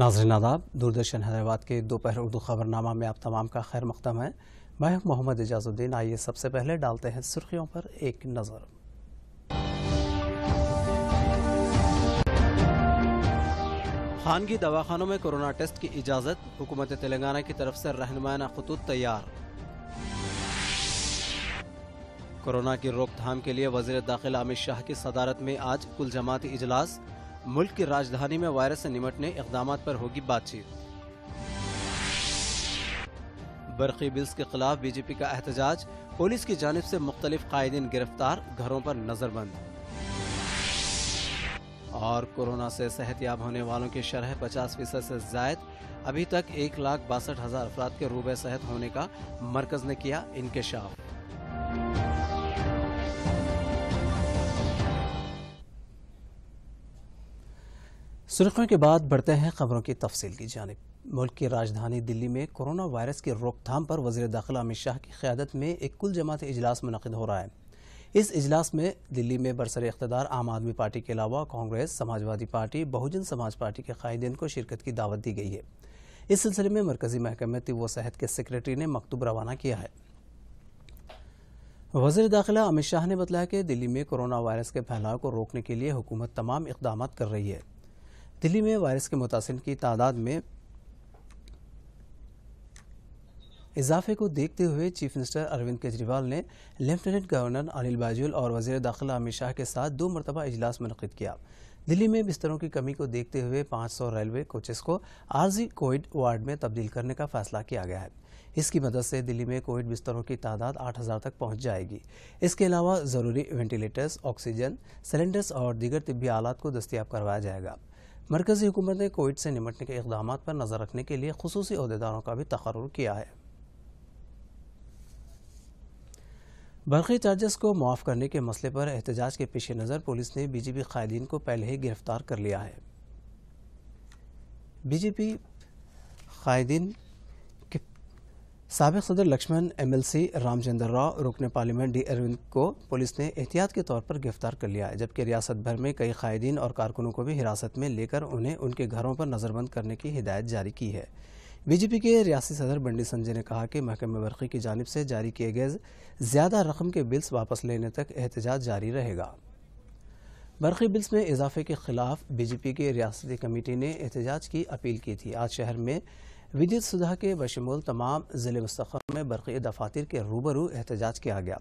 नाजरन आदाब दूरदर्शन हैदराबाद के दोपहर उर्दू खबरनामा में आप तमाम का खैर मकदम है मैं मोहम्मद एजाजुद्दीन आइए सबसे पहले डालते हैं सुर्खियों पर एक नज़र खानगी दवाखानों में कोरोना टेस्ट की इजाज़त हुकूमत तेलंगाना की तरफ से रहनुमाना खतूत तैयार कोरोना की रोकथाम के लिए वजीर दाखिला अमित शाह की सदारत में आज कुल जमाती इजलास मुल्क की राजधानी में वायरस से निमटने इकदाम पर होगी बातचीत बरकी बिल्स के खिलाफ बीजेपी का एहतजाज पुलिस की जानब ऐसी मुख्तलिफ कायदीन गिरफ्तार घरों पर नजरबंद और कोरोना से याब होने वालों की शरह पचास फीसद से जायद अभी तक एक लाख बासठ हजार अफराद के रूबे सेहत होने का मरकज ने किया इंकशाफ सुर्खियों के बाद बढ़ते हैं खबरों की तफसील की जानब मुल्क की राजधानी दिल्ली में कोरोना वायरस की रोकथाम पर वजी दाखिला अमित शाह की क्यादत में एक कुल जमात इजलास मनद हो रहा है इस इजलास में दिल्ली में बरसर इकतदार आम आदमी पार्टी के अलावा कांग्रेस समाजवादी पार्टी बहुजन समाज पार्टी के क़ायदेन को शिरकत की दावत दी गई है इस सिलसिले में मरकजी महकमे तिव सेहत के सेक्रेटरी ने मकतूब रवाना किया है वजीर दाखिला अमित शाह ने बताया कि दिल्ली में कोरोना वायरस के फैलाव को रोकने के लिए हुकूमत तमाम इकदाम कर रही है दिल्ली में वायरस के मुतासर की तादाद में इजाफे को देखते हुए चीफ मिनिस्टर अरविंद केजरीवाल ने लेफ्टिनेंट गवर्नर अनिल बाजुल और वजीर दाखिला अमित शाह के साथ दो मरतबा इजलास मनद किया दिल्ली में बिस्तरों की कमी को देखते हुए 500 रेलवे कोचेस को आरजी कोविड वार्ड में तब्दील करने का फैसला किया गया है इसकी मदद से दिल्ली में कोविड बिस्तरों की तादाद 8000 तक पहुंच जाएगी इसके अलावा ज़रूरी वेंटिलेटर्स ऑक्सीजन सिलेंडर्स और दीगर तिब्बी आलात को दस्तियाब करवाया जाएगा मरकज़ी हुकूमत ने कोविड से निमटने के इकदाम पर नज़र रखने के लिए खसूसी अहदेदारों का भी तकर किया है बरक़ी चार्जेस को माफ़ करने के मसले पर एहतजाज के पेश नज़र पुलिस ने बीजेपी कायदीन को पहले ही गिरफ्तार कर लिया है बीजेपी कायदीन सबक सदर लक्ष्मण एमएलसी रामचंद्र राव रुकने पार्लियामेंट डी अरविंद को पुलिस ने एहतियात के तौर पर गिरफ्तार कर लिया है जबकि रियासत भर में कई कायदीन और कारकुनों को भी हिरासत में लेकर उन्हें उनके घरों पर नज़रबंद करने की हिदायत जारी की है बीजेपी के रियासी सदर बंडी संजय ने कहा कि महकमे बरक़ी की जानब से जारी किए गए ज़्यादा रकम के बिल्स वापस लेने तक एहतजाज जारी रहेगा बरक़ी बिल्स में इजाफे के खिलाफ बीजेपी की रियासती कमेटी ने एहतजाज की अपील की थी आज शहर में विजित सुधा के बशमूल तमाम ज़िले मुस्तर में बरक़ी दफातर के रूबरू एहतजाज किया गया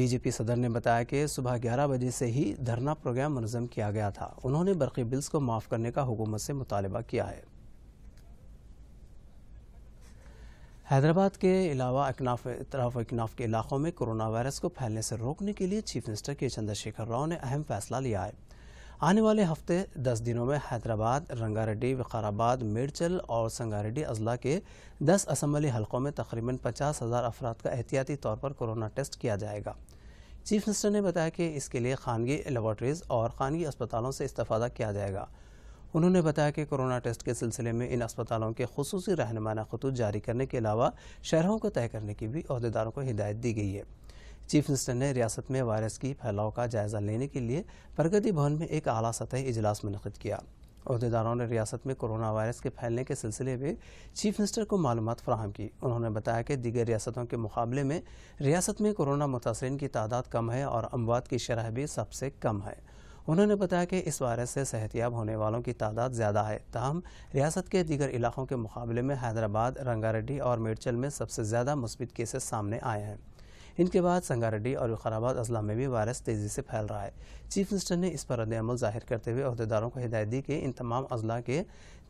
बीजेपी सदर ने बताया कि सुबह ग्यारह बजे से ही धरना प्रोग्राम मनजम किया गया था उन्होंने बरक़ी बिल्स को माफ़ करने का हुकूमत से मुतालबा किया है हैदराबाद के अलावा अकनाफ इतराफ अकनाफ के इलाकों में कोरोना वायरस को फैलने से रोकने के लिए चीफ मिनिस्टर के चंद्रशेखर राव ने अहम फैसला लिया है आने वाले हफ्ते दस दिनों में हैदराबाद रंगारेड्डी विकाराबाद मिर्चल और संगारेड्डी अजला के दस असम्बली हलकों में तकरीबन पचास हज़ार अफराद का एहतियाती तौर पर कोरोना टेस्ट किया जाएगा चीफ मिनिस्टर ने बताया कि इसके लिए खानगी लेबॉर्ट्रीज़ और खानगी अस्पतालों से इस्ता किया जाएगा उन्होंने बताया कि कोरोना टेस्ट के सिलसिले में इन अस्पतालों के खसूस रहनुमाना खतूत जारी करने के अलावा शहरों को तय करने की भी अहदेदारों को हिदायत दी गई है चीफ मिनिस्टर ने रियासत में वायरस की फैलाव का जायजा लेने के लिए प्रगति भवन में एक आला सतह इजलास मनद किया अहदेदारों ने रियासत में कोरोना वायरस के फैलने के सिलसिले में चीफ मिनिस्टर को मालूम फ्राहम की उन्होंने बताया कि दीगर रियासतों के मुकाबले में रियासत में कोरोना मुतासरी की तादाद कम है और अमवात की शरह भी सबसे कम है उन्होंने बताया कि इस वायरस से सेहतियाब होने वालों की तादाद ज़्यादा है तहम रियासत के दीगर इलाकों के मुकाबले में हैदराबाद रंगारेड्डी और मेडचल में सबसे ज़्यादा मुस्बित केसेस सामने आए हैं इनके बाद संगारेड्डी और विखाराबाद अजला में भी वायरस तेजी से फैल रहा है चीफ मिनिस्टर ने इस पर रद्दमल जाहिर करते हुए अहदेदारों को हिदायत दी कि इन तमाम अजला के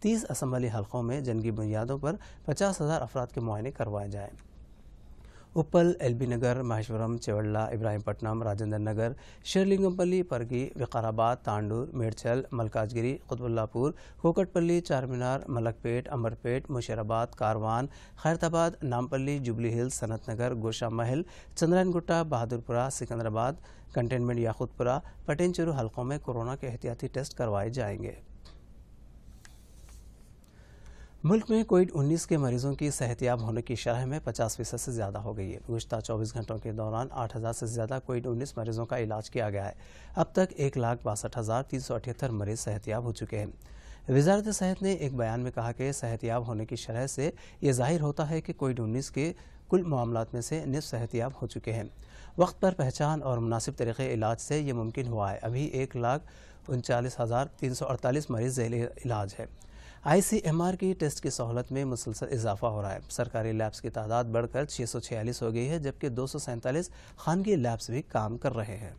तीस असम्बली हलकों में जंगी बुनियादों पर पचास हज़ार अफराद के मुआयने करवाए जाएँ उपल ఉప్పల్ ఎల్బీ నగర్ మహేశ్వరం చెవళ్ళ ఇబ్రాహీంపట్నం नगर నగర్ परगी పరిగి तांडूर తాండూర్ मलकाजगिरी మల్కాజ్గిరి కుతుబుల్లాపూర్ चार मीनार मलकपेट अमरपेट मुशराबाद कारवान खैरताबाद नामपल्ली जुबली हिल्स सनत नगर गोशा महल चंद्रायन गुट्टा बहादुरपुरा सिकंदराबाद कंटेनमेंट याकूतपुरा पटेनचुरू हल्कों में कोरोना के एहतियाती टेस्ट करवाए जाएंगे मुल्क में कोविड 19 के मरीजों की सेहतियाब होने की शरह में 50 फीसद से ज़्यादा हो गई है गुजत 24 घंटों के दौरान 8000 से ज़्यादा कोविड 19 मरीजों का इलाज किया गया है अब तक एक लाख बासठ हज़ार तीन सौ अठहत्तर मरीज सेहतियाब हो चुके हैं वजारत सेहत ने एक बयान में कहा कि सेहतियाब होने की शरह से ये जाहिर होता है कि कोविड उन्नीस के कुल मामला में से निफ सेहतियाब हो चुके हैं वक्त पर पहचान और मुनासिब तरीके इलाज से ये मुमकिन हुआ है अभी एक लाख उनचालीस हज़ार तीन सौ अड़तालीस मरीज इलाज है आईसीएमआर की टेस्ट की सहूलत में मुसलसल इजाफा हो रहा है सरकारी लैब्स की तादाद बढ़कर 646 हो गई है जबकि दो खानगी लैब्स भी काम कर रहे हैं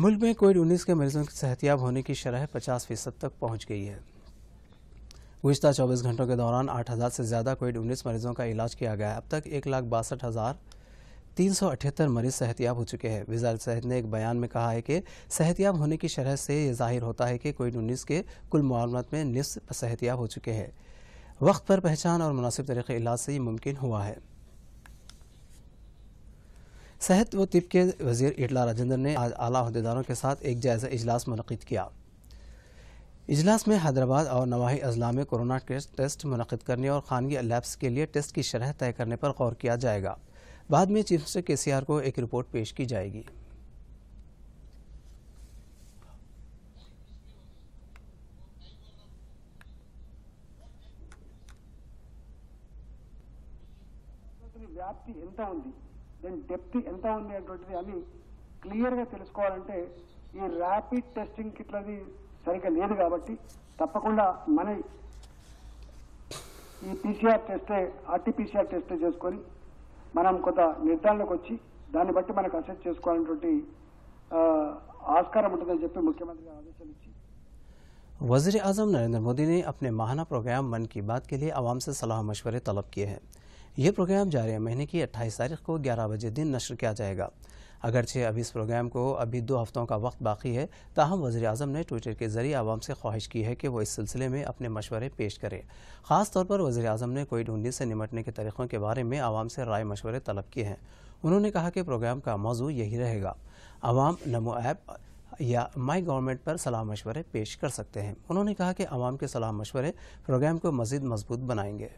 मुल्क में कोविड 19 के मरीजों के सेहतियाब होने की शरह 50 फीसद तक पहुंच गई है गुजशत चौबीस घंटों के दौरान आठ हज़ार से ज़्यादा कोविड उन्नीस मरीजों का इलाज किया गया अब तक एक लाख बासठ हज़ार तीन सौ अठहत्तर मरीज सेहतियाब हो चुके हैं वजार सेहत ने एक बयान में कहा है कि सेहतियाब होने की शरह से यह जाहिर होता है कि कोविड उन्नीस के कुल मामलों में निसफ सेहतियाब हो चुके हैं वक्त पर पहचान और मुनासिब तरीके इलाज से ही मुमकिन हुआ है सेहत व तिब के वजीर इटला राजेंद्र ने आज आला अहदेदारों के साथ एक जायज़ा इजलास मनद किया इजलास में हैदराबाद और नवाही अजला में कोरोना टेस्ट मनद करने और खानगी लैब्स के लिए टेस्ट की शरह तय करने पर गौर किया जाएगा बाद में चीफ मिनिस्टर के सी को एक रिपोर्ट पेश की जाएगी వ్యాప్తి ఎంత ఉంది దెన్ తరికలేదు కాబట్టి తప్పకుండా మన ఈ పిసిఐ టెస్ట్ ఆర్టిఫిషియల్ టెస్ట్ చేసుకొని మనం కొంత నిర్ధారణలోకి వచ్చి దాని బట్టి మన కన్సెప్ట్ చేసుకోవాలనేటువంటి ఆ ఆస్కారం ఉండదని చెప్పి ముఖ్యమంత్రి ఆదేశాల ఇచ్చి وزیراعظم నరేంద్ర మోడీ نے اپنے મહానా پروگرام 万 की बात के लिए आम से सलाह मशवरे तलब किए हैं यह प्रोग्राम जारी है महीने की 28 तारीख को 11 बजे दिन नशर किया जाएगा अगरचे अभी इस प्रोग्राम को अभी दो हफ्तों का वक्त बाकी है ताहम वजी अजम ने ट्विटर के ज़रिए आवाम से ख्वाहिश की है कि वह इस सिलसिले में अपने मशवरे पेश करें ख़ास तौर पर वजी अजम ने कोविड उन्नीस से निमटने के तरीक़ों के बारे में आवाम से राय मशवरे तलब किए हैं उन्होंने कहा कि प्रोग्राम का मौजू यही रहेगा आवाम नमो ऐप या माई गवर्नमेंट पर सलाह मशवरे पेश कर सकते हैं उन्होंने कहा कि आवाम के सलाह मशवरे प्रोग्राम को मज़ीद मजबूत बनाएंगे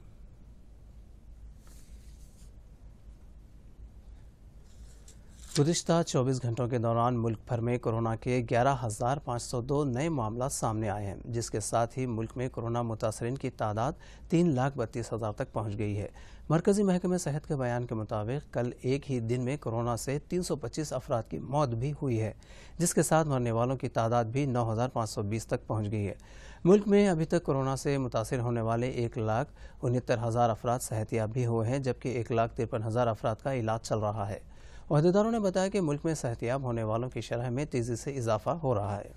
गुजशत 24 घंटों के दौरान मुल्क भर में कोरोना के ग्यारह हज़ार पाँच सौ दो नए मामला सामने आए हैं जिसके साथ ही मुल्क में कोरोना मुतासरन की तादाद तीन लाख बत्तीस हज़ार तक पहुंच गई है मरकज़ी महकमे सेहत के बयान के मुताबिक कल एक ही दिन में कोरोना से तीन सौ पच्चीस अफराद की मौत भी हुई है जिसके साथ मरने वालों की तादाद भी नौ हज़ार पाँच सौ बीस तक पहुँच गई है मुल्क में अभी तक कोरोना से मुतासर होने वाले एक लाख उनहत्तर हज़ार अफराद सेहतियाब भी हुए हैं जबकि एक लाख तिरपन हज़ार अफराद का इलाज चल रहा है अहदेदारों ने बताया कि मुल्क में सहतियाब होने वालों की शरह में तेज़ी से इजाफा हो रहा है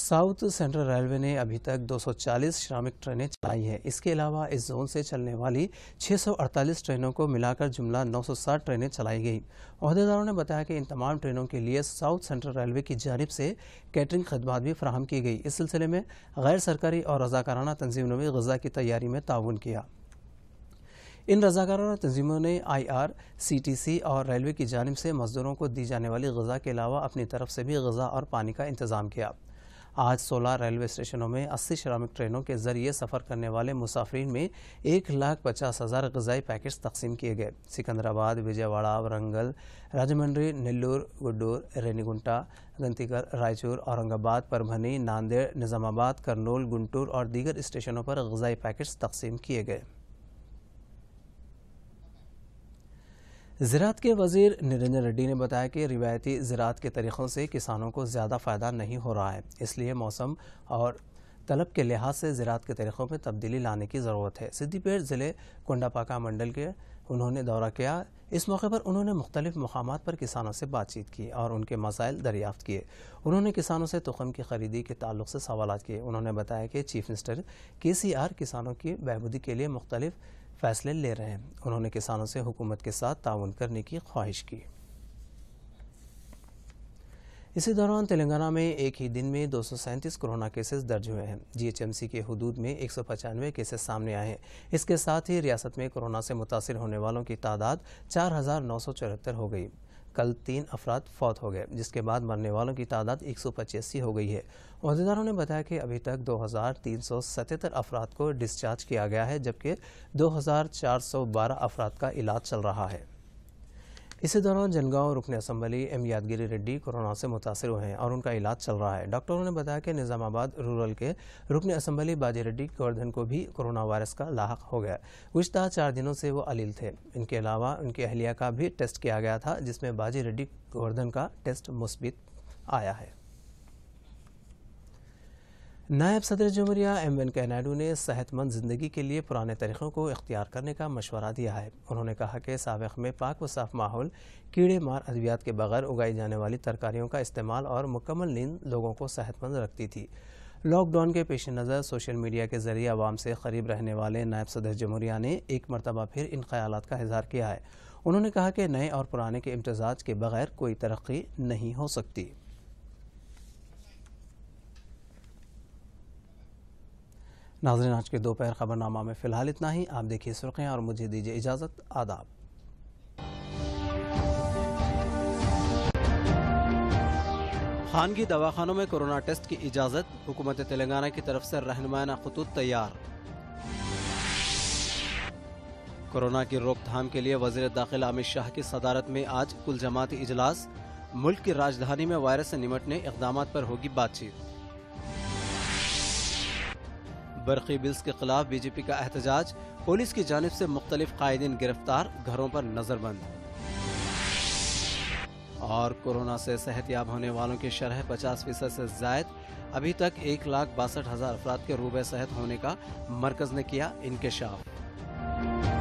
साउथ सेंट्रल रेलवे ने अभी तक 240 श्रमिक ट्रेनें चलाई हैं इसके अलावा इस जोन से चलने वाली 648 ट्रेनों को मिलाकर जुमला 960 ट्रेनें चलाई गई अहदेदारों ने बताया कि इन तमाम ट्रेनों के लिए साउथ सेंट्रल रेलवे की जानब से कैटरिंग खदमात भी फ्राहम की गई इस सिलसिले में गैर सरकारी और रजाकाराना तंजीमों ने गजा की तैयारी में ताउन किया इन रजाकारों और तंजीमों ने I R C T C और रेलवे की जानब से मजदूरों को दी जाने वाली गजा के अलावा अपनी तरफ से भी गजा और पानी का इंतजाम किया आज 16 रेलवे स्टेशनों में 80 श्रमिक ट्रेनों के जरिए सफ़र करने वाले मुसाफरीन में एक लाख पचास हज़ार गजाई पैकेट्स तकसीम किए गए सिकंदराबाद विजयवाड़ा वरंगल राजमंड्री नेल्लूर गुड्डूर रेनीगुंटा गंतीगर रायचूर औरंगाबाद परभनी नांदेड़ निज़ामाबाद करनूल गुंटूर और दीगर स्टेशनों पर गजाई पैकेट्स तकसीम किए गए ज़रात के वजीर नरेंद्र रेड्डी ने बताया कि रिवायती ज़रात के तरीक़ों से किसानों को ज़्यादा फ़ायदा नहीं हो रहा है इसलिए मौसम और तलब के लिहाज से ज़रात के तरीक़ों में तब्दीली लाने की ज़रूरत है सिद्दीपेट ज़िले कोंडापाका मंडल के उन्होंने दौरा किया इस मौके पर उन्होंने मुख्तलिफ मकाम पर किसानों से बातचीत की और उनके मसाइल दरियाफ्त किए उन्होंने किसानों से तुखम की खरीदी के तल्ल से सवाल किए उन्होंने बताया कि चीफ मिनिस्टर के सी आर किसानों की बहबूदी के लिए मुख्तलिफ़ फैसले ले रहे हैं उन्होंने किसानों से हुकूमत के साथ ताउन करने की ख्वाहिश की इसी दौरान तेलंगाना में एक ही दिन में दो कोरोना केसेस दर्ज हुए हैं जीएचएमसी के हदूद में एक केसेस सामने आए हैं इसके साथ ही रियासत में कोरोना से मुतासर होने वालों की तादाद चार हो गई कल तीन अफराद फौत हो गए जिसके बाद मरने वालों की तादाद एक सौ पचासी हो गई है अहदेदारों ने बताया कि अभी तक दो हज़ार तीन सौ सतहत्तर अफराद को डिस्चार्ज किया गया है जबकि दो हज़ार चार सौ बारह अफराद का इलाज चल रहा है इसी दौरान जनगांव रुकन assembly M Yadagiri Reddy corona से मुतासर हुए हैं और उनका इलाज चल रहा है डॉक्टरों ने बताया कि निज़ामाबाद रूरल के रुकन असम्बली बाजी रेड्डी गोवर्धन को भी कोरोना वायरस का लाक हो गया गुजतः चार दिनों से वो अलील थे इनके अलावा उनकी अहलिया का भी टेस्ट किया गया था जिसमें बाजी रेड्डी गोवर्धन का टेस्ट मुस्बित आया है नायब सदर जमहूरिया एम वेंकैया नायडू ने सेहतमंद ज़िंदगी के लिए पुराने तरीक़ों को इख्तियार करने का मशवरा दिया है उन्होंने कहा कि सबक में पाक व साफ माहौल कीड़े मार अद्वियात के बगैर उगाई जाने वाली तरकारियों का इस्तेमाल और मुकम्मल नींद लोगों को सेहतमंद रखती थी लॉकडाउन के पेश नज़र सोशल मीडिया के ज़रिए आवाम से करीब रहने वाले नायब सदर जमहूरिया ने एक मरतबा फिर इन ख्याल का इजहार किया है उन्होंने कहा कि नए और पुराने के इम्तजाज के बगैर कोई तरक्की नहीं हो सकती नाजरन आज के दोपहर खबरनामा में फ़िलहाल इतना ही आप देखिए सुर्खियाँ और मुझे दीजिए इजाज़त आदाब खानगी दवाखानों में कोरोना टेस्ट की इजाज़त हुकूमत तेलंगाना की तरफ से रहनुमाना खतूत तैयार कोरोना की रोकथाम के लिए वजीर दाखिला अमित शाह की सदारत में आज कुल जमाती इजलास मुल्क की राजधानी में वायरस से निमटने इकदाम पर होगी बातचीत बरकी बिल्स के खिलाफ बीजेपी का एहतजाज पुलिस की जानब ऐसी मुख्तलिफ कायदीन गिरफ्तार घरों आरोप नजरबंद और कोरोना से याब होने वालों की शरह पचास फीसद ऐसी जायद अभी तक एक लाख बासठ हजार अफराद के रूबे सेहत होने का मरकज ने किया इंकशाफ